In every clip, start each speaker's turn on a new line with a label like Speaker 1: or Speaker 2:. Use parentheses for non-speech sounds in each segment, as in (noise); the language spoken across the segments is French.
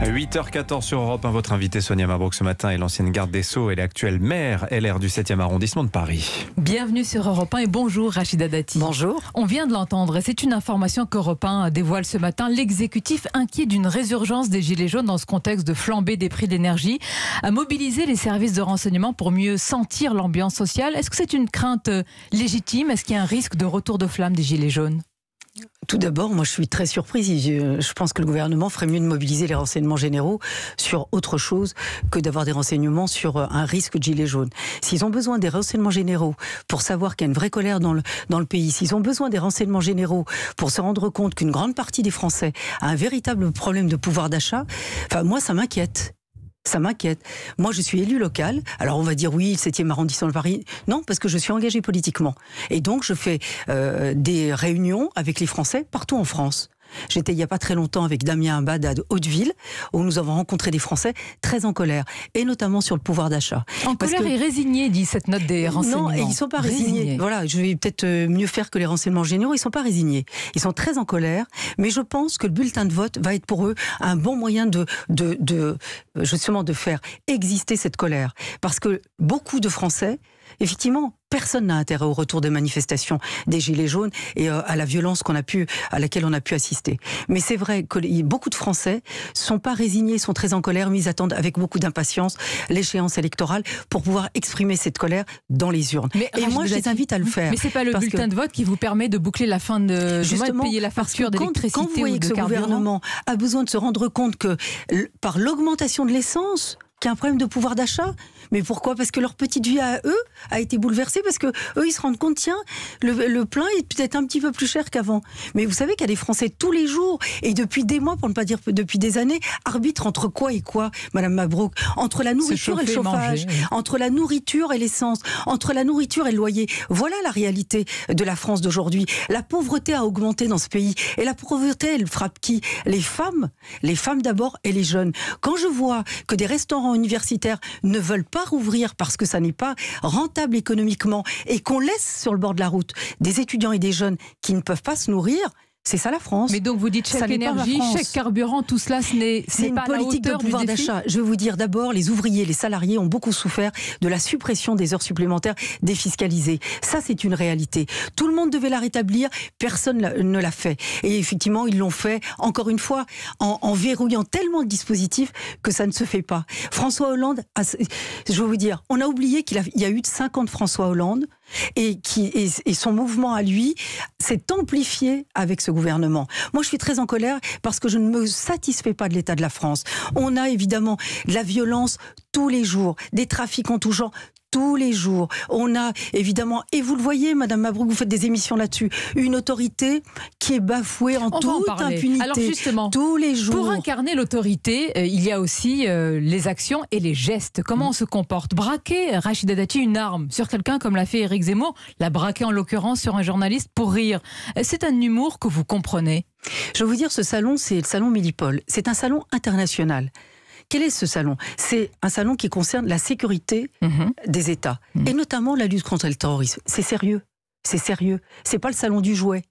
Speaker 1: À 8h14 sur Europe 1, votre invité Sonia Mabrouk ce matin est l'ancienne garde des Sceaux et l'actuelle maire LR du 7e arrondissement de Paris. Bienvenue sur Europe 1 et bonjour Rachida Dati. Bonjour. On vient de l'entendre et c'est une information qu'Europe 1 dévoile ce matin. L'exécutif inquiet d'une résurgence des Gilets jaunes dans ce contexte de flambée des prix d'énergie a mobilisé les services de renseignement pour mieux sentir l'ambiance sociale. Est-ce que c'est une crainte légitime Est-ce qu'il y a un risque de retour de flamme des Gilets jaunes
Speaker 2: tout d'abord, moi je suis très surprise. Je, pense que le gouvernement ferait mieux de mobiliser les renseignements généraux sur autre chose que d'avoir des renseignements sur euh, un risque de gilet jaune. S'ils ont besoin des renseignements généraux pour savoir qu'il y a une vraie colère dans le, dans le pays, s'ils ont besoin des renseignements généraux pour se rendre compte qu'une grande partie des Français a un véritable problème de pouvoir d'achat, enfin moi ça m'inquiète. Ça m'inquiète. Moi, je suis élu local. Alors, on va dire oui, 7e arrondissement de Paris. Non, parce que je suis engagé politiquement. Et donc, je fais euh, des réunions avec les Français partout en France. J'étais il n'y a pas très longtemps avec Damien Abad à Hauteville, où nous avons rencontré des Français très en colère, et notamment sur le pouvoir d'achat. En colère et
Speaker 1: résignés, dit cette note des renseignements. Non, ils ne sont pas résignés.
Speaker 2: Voilà, je vais peut-être euh, mieux faire que les renseignements généraux, ils ne sont pas résignés. Ils sont très en colère, mais je pense que le bulletin de vote va être pour eux un bon moyen de, de euh, justement de faire exister cette colère. Parce que beaucoup de Français effectivement, personne n'a intérêt au retour des manifestations des Gilets jaunes et euh, à la violence qu'on a pu, à laquelle on a pu assister. Mais c'est vrai que beaucoup de Français sont pas résignés, sont très en colère, mais ils attendent avec beaucoup d'impatience l'échéance électorale pour pouvoir exprimer cette colère dans les urnes. et moi, je les invite à le faire. Mais c'est pas le bulletin de vote qui vous permet de boucler la fin de, justement, de payer la facture des Quand, quand vous voyez que ce gouvernement a besoin de se rendre compte que par l'augmentation de l'essence, qui a un problème de pouvoir d'achat. Mais pourquoi Parce que leur petite vie à eux a été bouleversée, parce que eux, ils se rendent compte, tiens, le, plein est peut-être un petit peu plus cher qu'avant. Mais vous savez qu'il y a des Français tous les jours, et depuis des mois, pour ne pas dire depuis des années, arbitrent entre quoi et quoi, Madame Mabrouk Entre la nourriture et le chauffage, entre la nourriture et l'essence, entre la nourriture et le loyer. Voilà la réalité de la France d'aujourd'hui. La pauvreté a augmenté dans ce pays. Et la pauvreté, elle frappe qui Les femmes, les femmes d'abord et les jeunes. Quand je vois que des restaurants universitaires ne veulent pas rouvrir parce que ça n'est pas rentable économiquement et qu'on laisse sur le bord de la route des étudiants et des jeunes qui ne peuvent pas se nourrir, c'est ça la France. Mais donc vous dites chèque énergie, chèque
Speaker 1: carburant, tout cela, ce n'est une pas politique de pouvoir d'achat. Je
Speaker 2: vais vous dire d'abord, les ouvriers, les salariés ont beaucoup souffert de la suppression des heures supplémentaires défiscalisées. Ça, c'est une réalité. Tout le monde devait la rétablir, personne ne l'a fait. Et effectivement, ils l'ont fait encore une fois en, verrouillant tellement de dispositifs que ça ne se fait pas. François Hollande, je vais vous dire, on a oublié qu'il y a eu 50 François Hollande et, qui, et, son mouvement à lui s'est amplifié avec ce gouvernement. Moi, je suis très en colère parce que je ne me satisfais pas de l'état de la France. On a évidemment de la violence tous les jours, des trafics en tout genre tous les jours. On a évidemment, et vous le voyez, Madame Mabrouk, vous faites des émissions là-dessus, une autorité qui est bafouée en toute impunité. Alors justement,
Speaker 1: tous les jours. Pour incarner l'autorité, euh, il y a aussi euh, les actions et les gestes. Comment mm. on se comporte Braquer Rachida Dati une arme sur quelqu'un comme l'a fait Éric Zemmour, la braquer en l'occurrence sur un journaliste pour rire. Euh, c'est un humour que vous comprenez.
Speaker 2: Je vais vous dire, ce salon, c'est le salon Millipol. C'est un salon international. Quel est ce salon C'est un salon qui concerne la sécurité mhm. des États, mhm. et notamment la lutte contre le terrorisme. C'est sérieux. C'est sérieux. C'est pas le salon du jouet.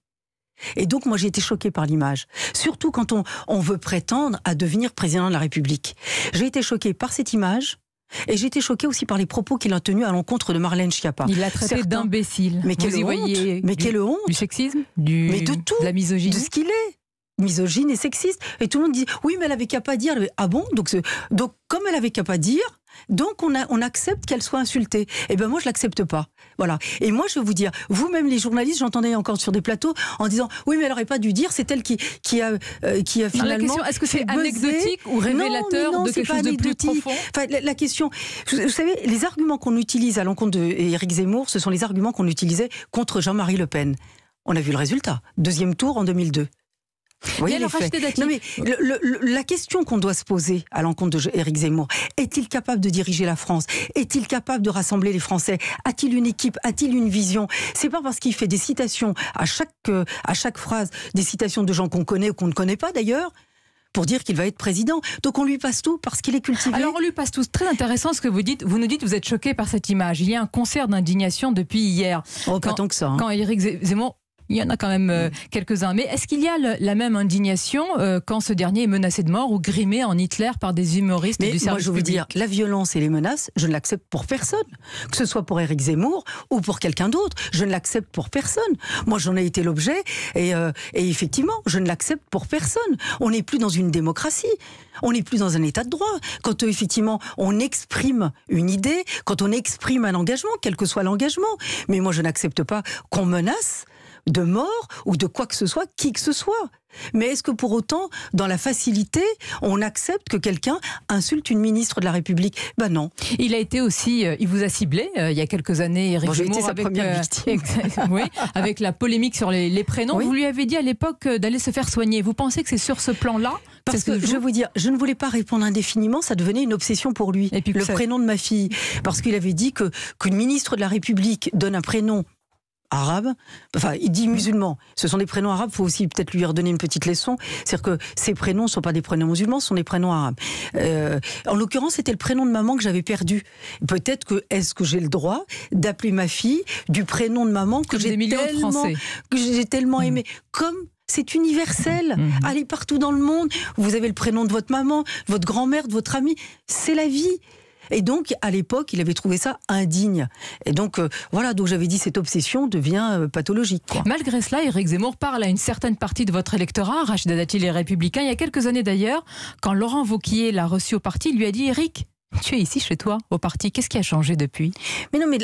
Speaker 2: Et donc, moi, j'ai été choquée par l'image. Surtout quand on, veut prétendre à devenir président de la République. J'ai été choquée par cette image. Et j'ai été choquée aussi par les propos qu'il a tenus à l'encontre de Marlène Schiappa. Il l'a traité d'imbécile. Mais quelle honte Mais quelle honte Du sexisme du, Mais de tout. la misogynie De ce qu'il est misogyne et sexiste. Et tout le monde dit oui, mais elle avait qu'à pas dire. Ah bon donc, donc comme elle avait qu'à pas dire, donc on, a, on accepte qu'elle soit insultée. Et eh ben moi je l'accepte pas. Voilà. Et moi je vais vous dire, vous-même les journalistes, j'entendais encore sur des plateaux en disant oui mais elle aurait pas dû dire, c'est elle qui, qui a euh, qui a finalement. Est-ce que c'est anecdotique ou révélateur de quelque chose de plus profond la, question, vous, vous, savez, les arguments qu'on utilise à l'encontre d'Éric Zemmour, ce sont les arguments qu'on utilisait contre Jean-Marie Le Pen. On a vu le résultat. Deuxième tour en 2002. Oui, non, mais la question qu'on doit se poser à l'encontre d'Éric Zemmour, est-il capable de diriger la France Est-il capable de rassembler les Français A-t-il une équipe A-t-il une vision C'est pas parce qu'il fait des citations à chaque, euh, à chaque phrase, des citations de gens qu'on connaît ou qu'on ne connaît pas d'ailleurs, pour dire qu'il va être président. Donc on lui passe tout parce qu'il est cultivé.
Speaker 1: Alors on lui passe tout. Très intéressant ce que vous dites. Vous nous dites vous êtes choqué par cette image. Il y a un concert d'indignation depuis hier. Oh, quand, pas tant que ça. Hein. Quand Éric Zemmour il y en a quand même euh, mm. quelques-uns. Mais est-ce qu'il y a la même indignation euh, quand ce dernier est menacé de mort ou grimé en Hitler par des humoristes du service je veux dire,
Speaker 2: la violence et les menaces, je ne l'accepte pour personne. Que ce soit pour Éric Zemmour ou pour quelqu'un d'autre, je ne l'accepte pour personne. Moi, j'en ai été l'objet et, euh, et, effectivement, je ne l'accepte pour personne. On n'est plus dans une démocratie. On n'est plus dans un état de droit. Quand effectivement, on exprime une idée, quand on exprime un engagement, quel que soit l'engagement. Mais moi, je n'accepte pas qu'on menace de mort ou de quoi que ce soit, qui que ce soit. Mais est-ce que pour autant, dans la facilité, on accepte que quelqu'un insulte une ministre de la République Ben non.
Speaker 1: Il a été aussi, euh, il vous a ciblé euh, il y a quelques années, Eric bon, sa avec, première euh, victime. (laughs) oui, avec la polémique sur les, prénoms. Vous lui avez dit à l'époque d'aller
Speaker 2: se faire soigner. Vous pensez que c'est sur ce plan-là parce que, je vous dire, je ne voulais pas répondre indéfiniment, ça devenait une obsession pour lui. Et puis le prénom de ma fille, parce qu'il avait dit que qu'une ministre de la République donne un prénom arabe, enfin il dit musulman, ce sont des prénoms arabes, il faut aussi peut-être lui redonner une petite leçon, c'est-à-dire que ces prénoms ne sont pas des prénoms musulmans, ce sont des prénoms arabes. Euh, en l'occurrence, c'était le prénom de maman que j'avais perdu. Peut-être que est-ce que j'ai le droit d'appeler ma fille du prénom de maman que j'ai tellement, que j'ai tellement mm. aimé, comme c'est universel. Mm. Allez partout dans le monde. Vous avez le prénom de votre maman, votre grand-mère, de votre ami. C'est la vie. Et donc, à l'époque, il avait trouvé ça indigne. Et donc, euh, voilà, donc j'avais dit cette obsession devient euh, pathologique. Malgré cela, Eric Zemmour parle à une certaine partie de votre
Speaker 1: électorat, Rachida Dati, les Républicains. Il y a quelques années d'ailleurs, quand Laurent Vauquier l'a reçu au parti, il lui a
Speaker 2: dit Eric, tu es ici chez toi, au parti. Qu'est-ce qui a changé depuis Mais non, mais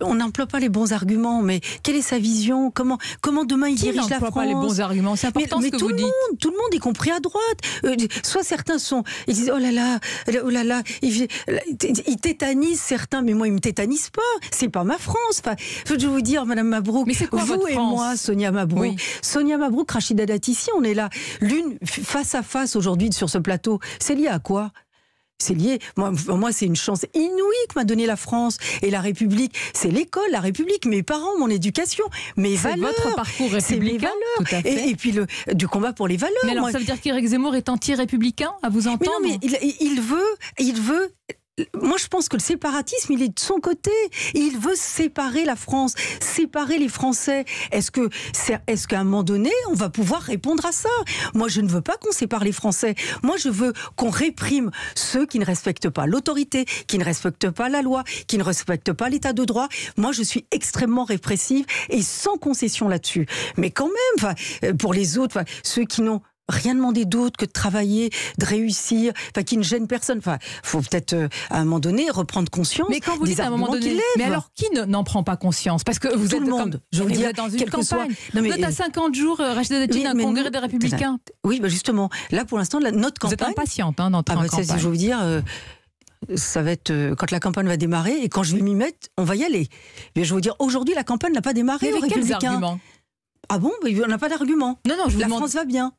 Speaker 2: on n'emploie pas les bons arguments. Mais quelle est sa vision Comment comment demain il dirige la France pas les bons arguments. C'est important mais, ce que tout le Monde, tout le monde, y compris à droite. Euh, soit certains sont, ils disent oh là là, euh, oh là là, ils, il tétanisent certains. Mais moi, ils me tétanisent pas. C'est pas ma France. Enfin, je vous dire, Madame Mabrouk, quoi, vous et moi, Sonia Mabrouk, Sonia Mabrouk, Rachida Dati, ici, on est là, l'une face à face aujourd'hui sur ce plateau. C'est lié à quoi c'est lié. Moi, c'est une chance inouïe que m'a donnée la France et la République. C'est l'école, la République, mes parents, mon éducation, mes valeurs. C'est votre parcours républicain. valeurs. Et, et, puis le, du combat pour les valeurs. Mais alors, ça veut dire qu'Éric Zemmour est anti-républicain, à vous entendre mais non, mais il veut, il veut moi, je pense que le séparatisme, il est de son côté. Il veut séparer la France, séparer les Français. Est-ce que, est-ce qu'à un moment donné, on va pouvoir répondre à ça Moi, je ne veux pas qu'on sépare les Français. Moi, je veux qu'on réprime ceux qui ne respectent pas l'autorité, qui ne respectent pas la loi, qui ne respectent pas l'état de droit. Moi, je suis extrêmement répressive et sans concession là-dessus. Mais quand même, euh, pour les autres, ceux qui n'ont rien demander d'autre que de travailler, de réussir, enfin qui ne gêne personne. Enfin, faut peut-être euh, à un moment donné reprendre conscience. Mais quand vous dites à un moment donné, mais alors qui n'en prend pas conscience Parce que vous Tout êtes le monde. je vous, eh dis dans une campagne. Soit, non, mais, vous êtes à
Speaker 1: 50 jours, euh, Rachida Dati, d'un congrès des Républicains.
Speaker 2: Oui, bah justement, là pour l'instant, notre campagne. Vous êtes impatiente hein, d'entrer ah, bah, je vous dire. Euh, ça va être euh, quand la campagne va démarrer et quand je vais m'y mettre, on va y aller. Mais je veux dire, aujourd'hui, la campagne n'a pas démarré. Mais avec quels arguments Ah bon On bah, n'a pas d'argument. Non, non, je La France va bien.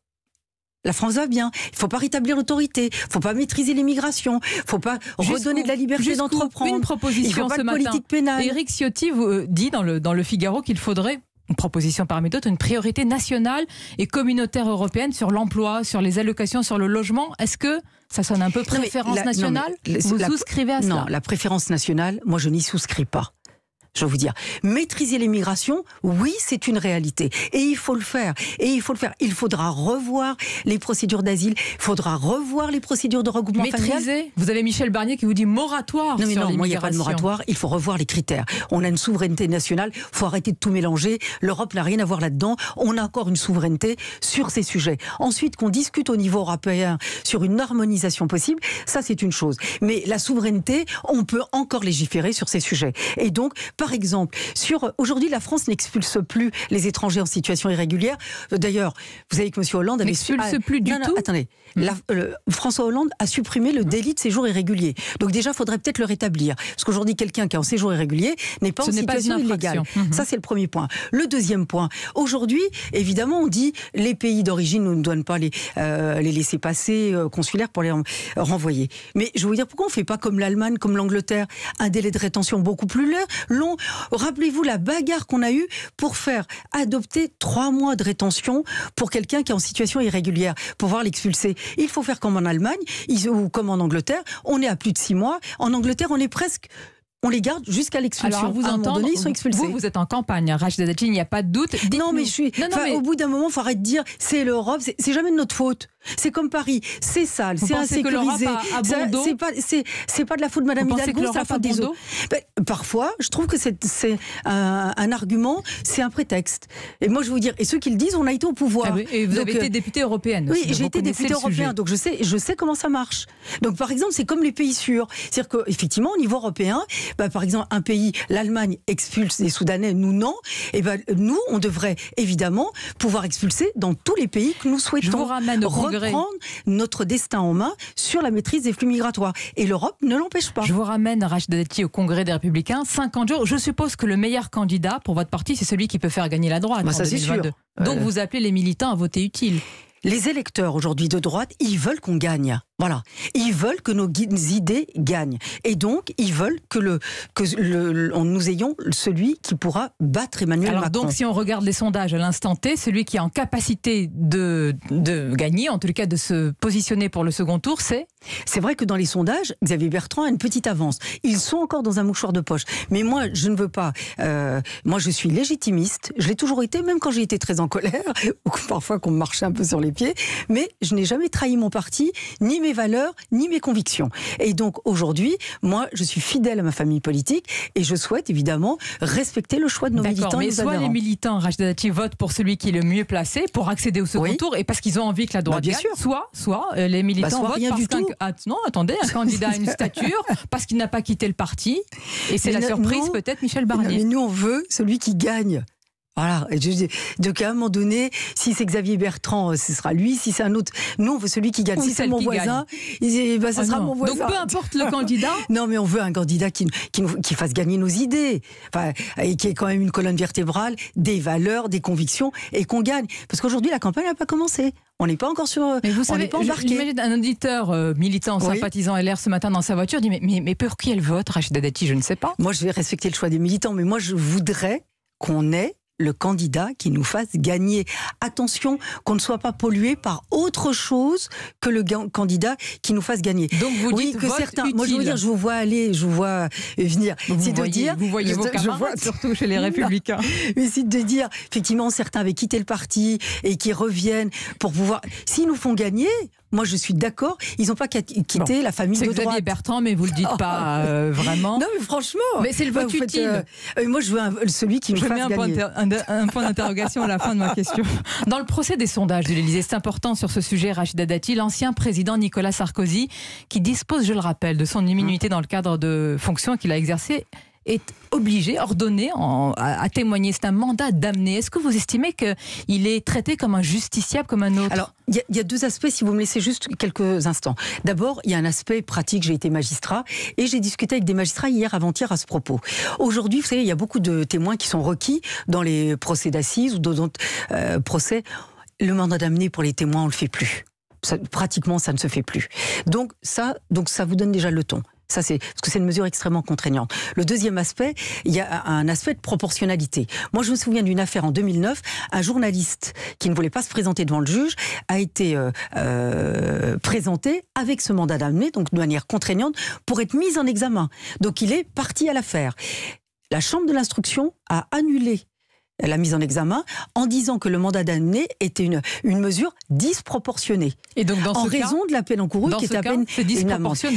Speaker 2: La France va bien. Il faut pas rétablir l'autorité. Il faut pas maîtriser l'immigration. Il faut pas redonner de la liberté d'entreprendre. Une proposition faut pas de politique matin. pénale. Éric Ciotti vous euh,
Speaker 1: dit dans le, dans le Figaro qu'il faudrait une proposition parmi d'autres, une priorité nationale et communautaire européenne sur l'emploi, sur les allocations, sur le logement. Est-ce que ça sonne un peu préférence nationale Vous souscrivez à ça Non,
Speaker 2: la préférence nationale, moi je n'y souscris pas je vais vous dire. Maîtriser l'immigration, oui, c'est une réalité. Et il faut le faire. Et il faut le faire. Il faudra revoir les procédures d'asile. Il faudra revoir les procédures de regroupement Maîtriser. Vous
Speaker 1: avez Michel Barnier qui vous dit moratoire. Non, mais non, il n'y a pas de moratoire.
Speaker 2: Il faut revoir les critères. On a une souveraineté nationale. Il faut arrêter de tout mélanger. L'Europe n'a rien à voir là-dedans. On a encore une souveraineté sur ces sujets. Ensuite, qu'on discute au niveau européen sur une harmonisation possible, ça, c'est une chose. Mais la souveraineté, on peut encore légiférer sur ces sujets. Et donc, par exemple, sur aujourd'hui, la France n'expulse plus les étrangers en situation irrégulière. D'ailleurs, vous savez que M. Hollande n'expulse ah, plus du tout. attendez, hmm. François Hollande a supprimé le délit de séjour irrégulier. Donc déjà, il faudrait peut-être le rétablir, parce qu'aujourd'hui, quelqu'un qui est en séjour irrégulier n'est pas en situation illégale. Hmm. Ça, c'est le premier point. Le deuxième point, aujourd'hui, évidemment, on dit les pays d'origine ne doivent pas les, euh, les laisser passer euh, consulaires pour les renvoyer. Mais je veux dire, pourquoi on ne fait pas comme l'Allemagne, comme l'Angleterre, un délai de rétention beaucoup plus long Rappelez-vous la bagarre qu'on a eue pour faire adopter trois mois de rétention pour quelqu'un qui est en situation irrégulière, pour pouvoir l'expulser. Il faut faire comme en Allemagne ou comme en Angleterre. On est à plus de six mois. En Angleterre, on est presque on les garde jusqu'à l'expulsion. vous entendez, ils sont expulsés. Vous, êtes en campagne, hein, Rachida Dati, il n'y a pas de doute. non, mais je suis. Au bout d'un moment, il faut arrêter de dire c'est l'Europe, c'est jamais de notre faute. C'est comme Paris, c'est sale, c'est insécurisé. C'est pas, c'est pas de la faute de Madame Hidalgo, ça faute des autres. parfois, je trouve que c'est un, argument, c'est un prétexte. Et moi, je vais vous dire, et ceux qui le disent, on a été au pouvoir. Ah et vous avez été euh, députée européenne. oui, j'ai été députée européenne, donc je sais, je sais comment ça marche. Donc, par exemple, c'est comme les pays sûrs, c'est-à-dire qu'effectivement, au niveau européen, bah, par exemple, un pays, l'Allemagne expulse les Soudanais, nous non. Et eh ben, nous, on devrait évidemment pouvoir expulser dans tous les pays que nous souhaitons. Je vous ramène prendre notre destin en main sur la maîtrise des flux migratoires. Et l'Europe ne l'empêche pas. Je vous ramène Rachid Dati au Congrès des Républicains. 50 jours. Je suppose que le meilleur
Speaker 1: candidat pour votre parti, c'est celui qui peut faire gagner la droite. Bah, Donc vous appelez les militants à voter utile.
Speaker 2: Les électeurs aujourd'hui de droite, ils veulent qu'on gagne. Voilà. Ils veulent que nos idées gagnent. Et donc, ils veulent que, le, que le, nous ayons celui qui pourra battre Emmanuel Alors, Donc, si
Speaker 1: on regarde les sondages à l'instant T, celui qui est en capacité de,
Speaker 2: gagner, en tout cas de se positionner pour le second tour, c'est C'est vrai que dans les sondages, Xavier Bertrand a une petite avance. Ils sont encore dans un mouchoir de poche. Mais moi, je ne veux pas. Euh, moi, je suis légitimiste. Je l'ai toujours été, même quand j'ai été très en colère, (laughs) ou parfois qu'on me marchait un peu sur les pieds. Mais je n'ai jamais trahi mon parti, ni mes valeurs ni mes convictions. Et donc aujourd'hui, moi, je suis fidèle à ma famille politique et je souhaite évidemment respecter le choix de nos militants. Mais soit les
Speaker 1: militants, Rachida votent pour celui qui est le mieux placé pour accéder au second tour et parce qu'ils ont envie que la droite bah, bien gagne, sûr. soit, soit euh, les bah, militants soit votent parce qu'un ah, non, attendez, un candidat à une (laughs) stature parce qu'il n'a pas quitté le parti et c'est la surprise peut-être Michel Barnier. mais
Speaker 2: nous on veut celui qui gagne. Voilà. je, donc à un moment donné, si c'est Xavier Bertrand, euh, ce sera lui. Si c'est un autre, non, on veut celui qui gagne. si c'est mon voisin, ce bah, ah sera mon voisin. Donc peu importe le (laughs) candidat. non, mais on veut un candidat qui, qui, qui fasse gagner nos idées, enfin, et qui ait quand même une colonne vertébrale, des valeurs, des convictions, et qu'on gagne. Parce qu'aujourd'hui, la campagne n'a pas commencé. On n'est pas encore sur. Euh, mais vous savez, pas un
Speaker 1: auditeur euh, militant, sympathisant LR ce matin dans
Speaker 2: sa voiture dit mais, mais, mais pour qui elle vote, Rachida Dati Je ne sais pas. Moi, je vais respecter le choix des militants, mais moi, je voudrais qu'on ait le candidat qui nous fasse gagner. Attention qu'on ne soit pas pollué par autre chose que le candidat qui nous fasse gagner. Donc vous dites que certains. Moi je veux dire, je vous vois aller, je vous vois euh, venir. C'est de dire, vous voyez je, vos camarades, vois, surtout chez les Républicains. Mais c'est de dire, effectivement, certains avaient quitté le parti et qui reviennent pour pouvoir. S'ils nous font gagner, moi, je suis d'accord. Ils n'ont pas quitté la famille de Xavier droite. Bertrand, mais vous le dites pas (laughs) euh, vraiment. Non, mais franchement. Mais c'est le vote utile. Euh, moi, je veux
Speaker 1: celui qui je me fasse mets un Point un point d'interrogation à la fin de ma (laughs) question. Dans le procès des sondages de l'Élysée, c'est important sur ce sujet, Rachida Dati, l'ancien président Nicolas Sarkozy, qui dispose, je le rappelle, de son immunité hum. dans le cadre de fonctions qu'il a exercées est obligé, ordonné à, témoigner. C'est un mandat d'amener. Est-ce que vous estimez qu'il est traité comme un justiciable, comme un
Speaker 2: autre Alors, il y, a deux aspects, si vous me laissez juste quelques instants. D'abord, il y a un aspect pratique. J'ai été magistrat et j'ai discuté avec des magistrats hier avant-hier à ce propos. Aujourd'hui, vous savez, il y a beaucoup de témoins qui sont requis dans les procès d'assises ou d'autres euh, procès. Le mandat d'amener pour les témoins, on ne le fait plus. pratiquement, ça ne se fait plus. Donc ça, donc ça vous donne déjà le ton. Ça, c'est parce que c'est une mesure extrêmement contraignante. Le deuxième aspect, il y a un aspect de proportionnalité. Moi, je me souviens d'une affaire en 2009. Un journaliste qui ne voulait pas se présenter devant le juge a été euh, euh, présenté avec ce mandat d'amener, donc de manière contraignante, pour être mis en examen. Donc, il est parti à l'affaire. La chambre de l'instruction a annulé la mise en examen, en disant que le mandat d'amener était une, une mesure disproportionnée. Et donc, dans ce en raison de la peine encourue, qui est à peine c'est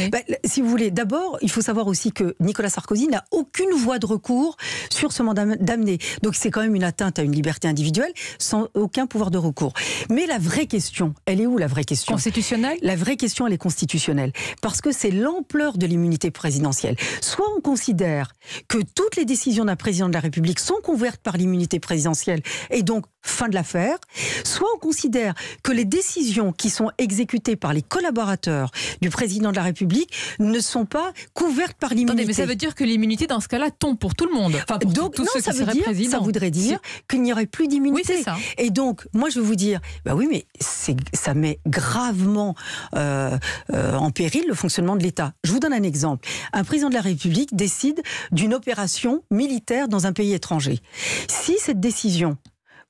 Speaker 2: bah, si vous voulez, d'abord, il faut savoir aussi que Nicolas Sarkozy n'a aucune voie de recours sur ce mandat d'amener. Donc, c'est quand même une atteinte à une liberté individuelle sans aucun pouvoir de recours. Mais la vraie question, elle est où la vraie question Constitutionnelle La vraie question, elle est constitutionnelle. Parce que c'est l'ampleur de l'immunité présidentielle. Soit on considère que toutes les décisions d'un président de la République sont couvertes par l'immunité présidentielle. Et donc, fin de l'affaire, soit on considère que les décisions qui sont exécutées par les collaborateurs du président de la République ne sont pas couvertes par l'immunité. Mais ça veut dire que l'immunité dans ce cas-là tombe pour tout le monde. donc non, ça, qui ça voudrait dire qu'il n'y aurait plus d'immunité. Et donc, moi, je veux vous dire, bah oui, mais ça met gravement euh, euh, en péril le fonctionnement de l'État. Je vous donne un exemple. Un président de la République décide d'une opération militaire dans un pays étranger. Si cette décision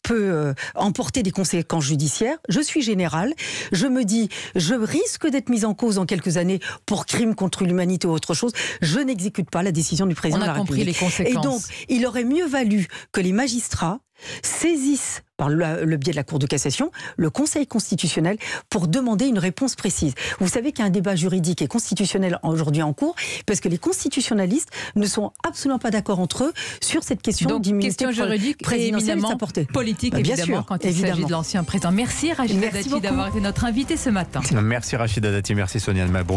Speaker 2: peut euh, emporter des conséquences judiciaires. Je suis général. Je me dis, je risque d'être mise en cause en quelques années pour crime contre l'humanité ou autre chose. Je n'exécute pas la décision du président de la République. Les conséquences. Et donc, il aurait mieux valu que les magistrats saisissent par le, biais de la Cour de cassation le Conseil constitutionnel pour demander une réponse précise. Vous savez qu'il y a un débat juridique et constitutionnel aujourd'hui en cours parce que les constitutionnalistes ne sont absolument pas d'accord entre eux sur cette question d'immunité juridique présidentielle
Speaker 1: politique bah, bien sûr, quand il s'agit de l'ancien président. Merci Rachida Dati d'avoir été notre invité ce matin. Merci Rachida Dati, merci Sonia Mabrouk.